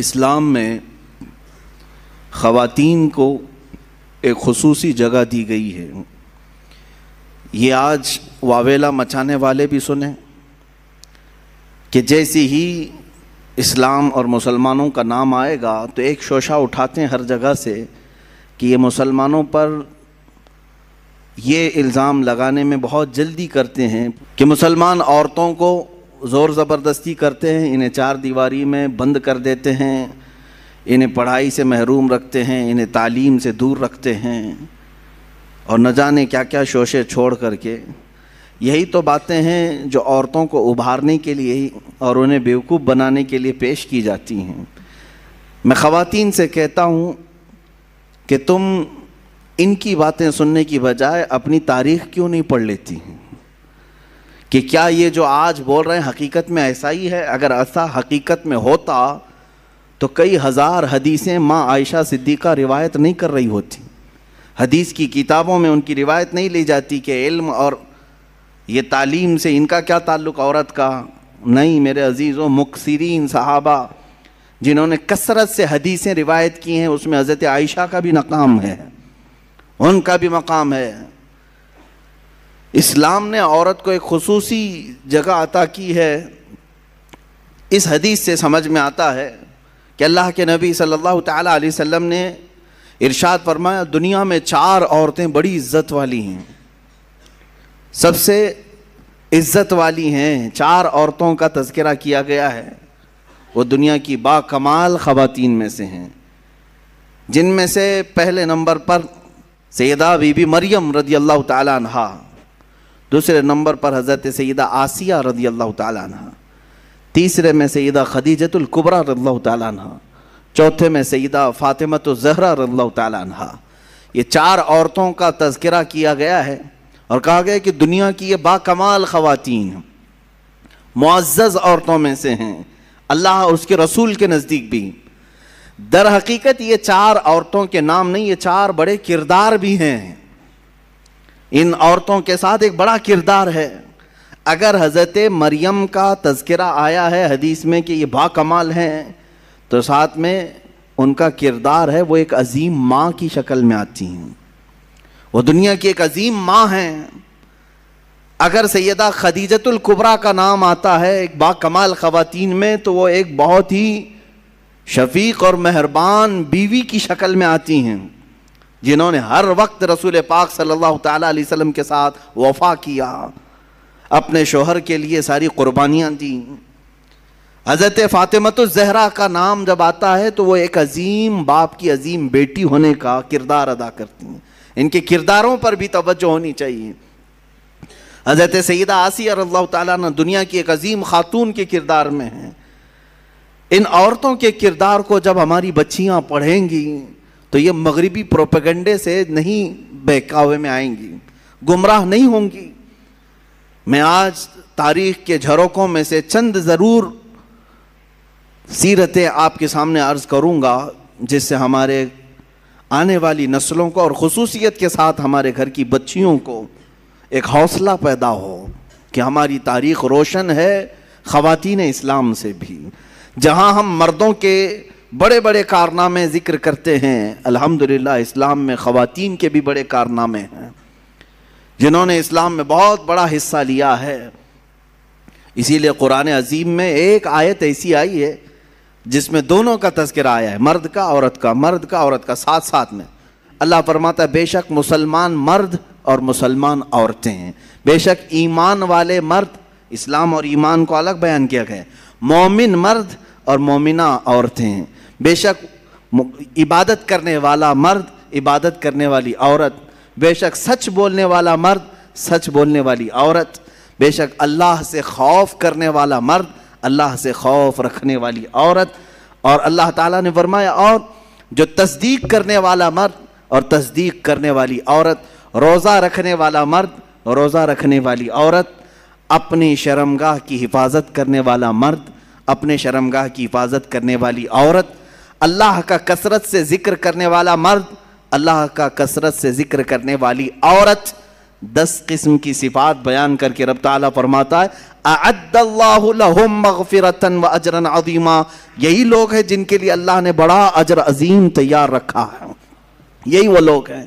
इस्लाम में ख़वातीन को एक खसूस जगह दी गई है ये आज वावेला मचाने वाले भी सुने कि जैसे ही इस्लाम और मुसलमानों का नाम आएगा तो एक शोशा उठाते हैं हर जगह से कि ये मुसलमानों पर ये इल्ज़ाम लगाने में बहुत जल्दी करते हैं कि मुसलमान औरतों को ज़ोर ज़बरदस्ती करते हैं इन्हें चार दीवारी में बंद कर देते हैं इन्हें पढ़ाई से महरूम रखते हैं इन्हें तालीम से दूर रखते हैं और न जाने क्या क्या शोशे छोड़ करके यही तो बातें हैं जो औरतों को उभारने के लिए और उन्हें बेवकूफ़ बनाने के लिए पेश की जाती हैं मैं ख़वातीन से कहता हूँ कि तुम इनकी बातें सुनने की बजाय अपनी तारीख़ क्यों नहीं पढ़ लेती हैं कि क्या ये जो आज बोल रहे हैं हकीकत में ऐसा ही है अगर ऐसा हकीकत में होता तो कई हज़ार हदीसें माँ आयशा सिद्दीक़ा रिवायत नहीं कर रही होती हदीस की किताबों में उनकी रिवायत नहीं ली जाती कि इल्म और ये तालीम से इनका क्या ताल्लुक औरत का नहीं मेरे अजीज़ों मुकसरीन साहबा जिन्होंने कसरत से हदीसें रिवायत की हैं उसमें हज़रत आयशा का भी नकाम है उनका भी मकाम है इस्लाम ने औरत को एक खसूसी जगह अता की है इस हदीस से समझ में आता है कि अल्लाह के नबी सल्लल्लाहु सल्ला वसम ने इरशाद फरमाया दुनिया में चार औरतें बड़ी इज्जत वाली हैं सबसे इज्जत वाली हैं चार औरतों का तस्करा किया गया है वो दुनिया की बाकमाल ख़वातीन में से हैं जिनमें से पहले नंबर पर सैदा बीबी मरियम रदी अल्लाह तहा दूसरे नंबर पर हज़रत सैदा आसिया रदी अल्लाह तह तीसरे में सैदा खदीजतुल्कुबरा कुबरा तह चौथे में सैदा फ़ातिमत ज़हरा रदी तह ये चार औरतों का तस्करा किया गया है और कहा गया कि दुनिया की ये बामाल खुतिन मुआज़ औरतों में से हैं अल्लाह और उसके रसूल के नज़दीक भी दर हकीकत ये चार औरतों के नाम नहीं ये चार बड़े किरदार भी हैं इन औरतों के साथ एक बड़ा किरदार है अगर हज़रत मरियम का तस्करा आया है हदीस में कि ये कमाल हैं तो साथ में उनका किरदार है वो एक अजीम माँ की शक्ल में आती हैं वो दुनिया की एक अजीम माँ हैं अगर सैदा खदीजतुल्कुबरा का नाम आता है एक कमाल ख़वातीन में तो वो एक बहुत ही शफीक और मेहरबान बीवी की शक्ल में आती हैं जिन्होंने हर वक्त रसूल पाक सल्लल्लाहु अलैहि वसल्लम के साथ वफा किया अपने शोहर के लिए सारी कुर्बानियाँ दी हज़रत फ़ातिमत जहरा का नाम जब आता है तो वो एक अजीम बाप की अजीम बेटी होने का किरदार अदा करती हैं इनके किरदारों पर भी तवज्जो होनी चाहिए हज़रत सैद आसिया अल्लाह ताला दुनिया की एक अजीम खातून के किरदार में हैं इन औरतों के किरदार को जब हमारी बच्चियाँ पढ़ेंगी तो ये मगरबी प्रोपेगेंडे से नहीं बहकावे में आएंगी गुमराह नहीं होंगी मैं आज तारीख के झरोकों में से चंद ज़रूर सीरतें आपके सामने अर्ज़ करूँगा जिससे हमारे आने वाली नस्लों को और खसूसियत के साथ हमारे घर की बच्चियों को एक हौसला पैदा हो कि हमारी तारीख रोशन है ख़वान इस्लाम से भी जहाँ हम मर्दों के बड़े बड़े कारनामे जिक्र करते हैं अल्हम्दुलिल्लाह इस्लाम में ख़वातीन के भी बड़े कारनामे हैं जिन्होंने इस्लाम में बहुत बड़ा हिस्सा लिया है इसीलिए कुरान अजीम में एक आयत ऐसी आई है जिसमें दोनों का तस्करा आया है मर्द का औरत का मर्द का औरत का साथ साथ में अल्लाह फरमाता बेशक मुसलमान मर्द और मुसलमान औरतें हैं बेशक ईमान वाले मर्द इस्लाम और ईमान को अलग बयान किया गया मोमिन मर्द और मोमिना औरतें बेशक इबादत करने वाला मर्द इबादत करने वाली औरत बेशक सच बोलने वाला मर्द सच बोलने वाली औरत बेशक अल्लाह से खौफ करने वाला मर्द अल्लाह से खौफ रखने वाली औरत और अल्लाह ताला ने फरमाया और जो तस्दीक करने वाला मर्द और तस्दीक करने वाली औरत रोज़ा रखने वाला मर्द रोज़ा रखने वाली औरत अपनी शर्मगाह की हिफाजत करने वाला मर्द अपने शर्मगाह की हिफाजत करने वाली औरत अल्लाह का कसरत से जिक्र करने वाला मर्द अल्लाह का कसरत से जिक्र करने वाली औरत दस किस्म की सिफात बयान करके रब ताला फरमाता है अजरन अजीमा यही लोग हैं जिनके लिए अल्लाह ने बड़ा अजर अजीम तैयार रखा है यही वो लोग हैं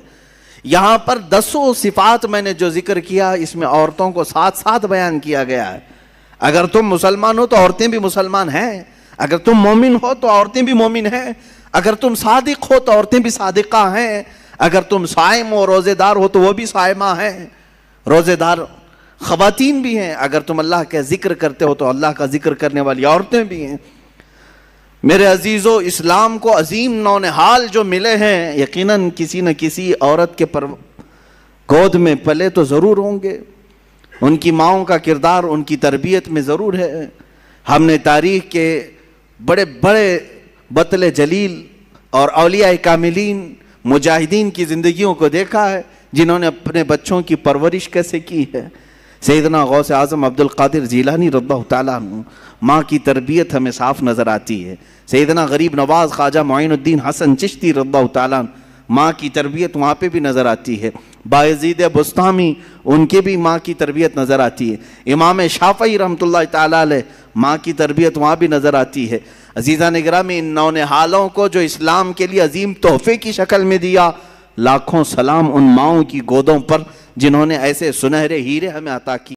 यहाँ पर दसों सिफात मैंने जो जिक्र किया इसमें औरतों को साथ साथ बयान किया गया है अगर तुम मुसलमान हो तो औरतें भी मुसलमान हैं अगर तुम मोमिन हो तो औरतें भी मोमिन हैं अगर तुम सादिक हो तो औरतें भी सादिका हैं अगर तुम साइम हो रोज़ेदार हो तो वो भी साइमा हैं रोज़ेदार ख़वातीन भी हैं अगर तुम अल्लाह का जिक्र करते हो तो अल्लाह का जिक्र करने वाली औरतें भी हैं मेरे अजीज़ो इस्लाम को अजीम नौनहाल जो मिले हैं यकीनन किसी न किसी औरत के पर गोद में पले तो ज़रूर होंगे उनकी माओं का किरदार उनकी तरबियत में ज़रूर है हमने तारीख के बड़े बड़े बतल जलील और अलिया कामिलीन मुजाहिदीन की ज़िंदगियों को देखा है जिन्होंने अपने बच्चों की परवरिश कैसे की है सैदना गौस आज़म अब्दुल कादिर जीलानी रब्बा तु माँ की तरबियत हमें साफ नज़र आती है सैदना गरीब नवाज़ ख्वाजा मोनुद्दीन हसन चिश्ती रब्बा तु माँ की तरबियत वहाँ पर भी नज़र आती है बाजीद बस्तामी उनकी भी माँ की तरबियत नज़र आती है इमाम शाफ़ी रहमत ताल माँ की तरबियत वहाँ भी नज़र आती है अजीज़ा निगरा में इन नौन हालों को जो इस्लाम के लिए अजीम तोहफे की शक्ल में दिया लाखों सलाम उन माओं की गोदों पर जिन्होंने ऐसे सुनहरे हीरे हमें अता किए